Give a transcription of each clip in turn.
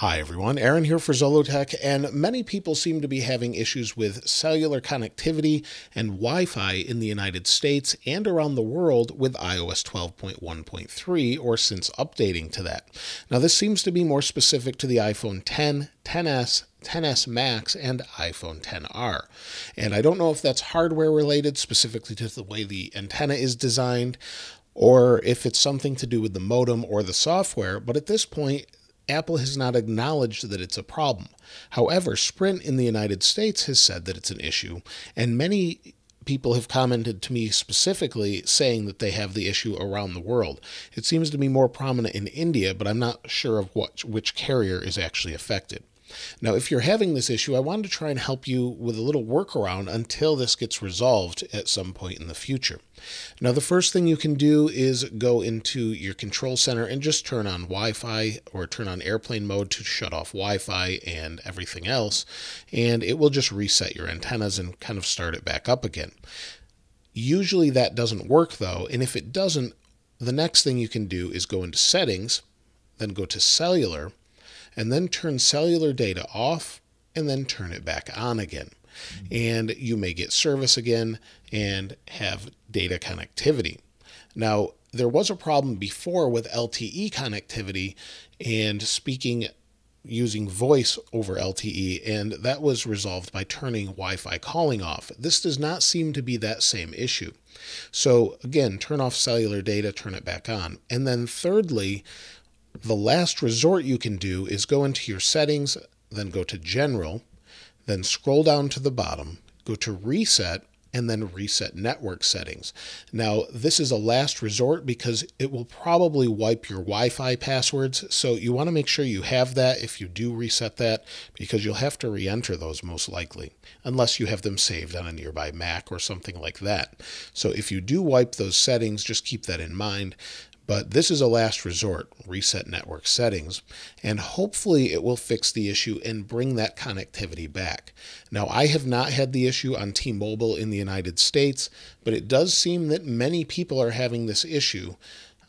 Hi everyone, Aaron here for Zolotech, and many people seem to be having issues with cellular connectivity and Wi Fi in the United States and around the world with iOS 12.1.3 or since updating to that. Now, this seems to be more specific to the iPhone 10, 10s, 10s Max, and iPhone 10R. And I don't know if that's hardware related, specifically to the way the antenna is designed, or if it's something to do with the modem or the software, but at this point, Apple has not acknowledged that it's a problem. However, Sprint in the United States has said that it's an issue, and many people have commented to me specifically saying that they have the issue around the world. It seems to be more prominent in India, but I'm not sure of what which carrier is actually affected. Now, if you're having this issue, I wanted to try and help you with a little workaround until this gets resolved at some point in the future. Now, the first thing you can do is go into your control center and just turn on Wi Fi or turn on airplane mode to shut off Wi Fi and everything else, and it will just reset your antennas and kind of start it back up again. Usually that doesn't work though, and if it doesn't, the next thing you can do is go into settings, then go to cellular, and then turn cellular data off and then turn it back on again. And you may get service again and have data connectivity. Now, there was a problem before with LTE connectivity and speaking using voice over LTE, and that was resolved by turning Wi Fi calling off. This does not seem to be that same issue. So, again, turn off cellular data, turn it back on. And then, thirdly, the last resort you can do is go into your settings, then go to general, then scroll down to the bottom, go to reset, and then reset network settings. Now, this is a last resort because it will probably wipe your Wi-Fi passwords. So you want to make sure you have that if you do reset that because you'll have to re-enter those most likely, unless you have them saved on a nearby Mac or something like that. So if you do wipe those settings, just keep that in mind. But this is a last resort, reset network settings, and hopefully it will fix the issue and bring that connectivity back. Now, I have not had the issue on T Mobile in the United States, but it does seem that many people are having this issue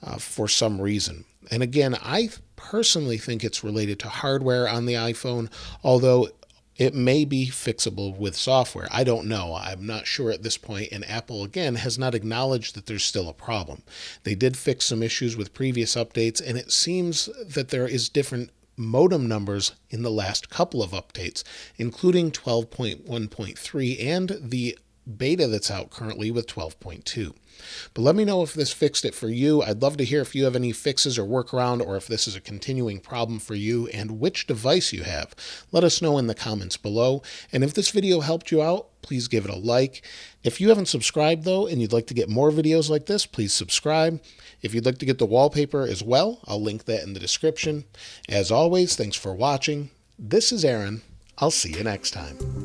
uh, for some reason. And again, I personally think it's related to hardware on the iPhone, although it may be fixable with software. I don't know. I'm not sure at this point, and Apple, again, has not acknowledged that there's still a problem. They did fix some issues with previous updates, and it seems that there is different modem numbers in the last couple of updates, including 12.1.3 and the beta that's out currently with 12.2. But let me know if this fixed it for you. I'd love to hear if you have any fixes or workaround or if this is a continuing problem for you and which device you have. Let us know in the comments below. And if this video helped you out, please give it a like. If you haven't subscribed though and you'd like to get more videos like this, please subscribe. If you'd like to get the wallpaper as well, I'll link that in the description. As always, thanks for watching. This is Aaron. I'll see you next time.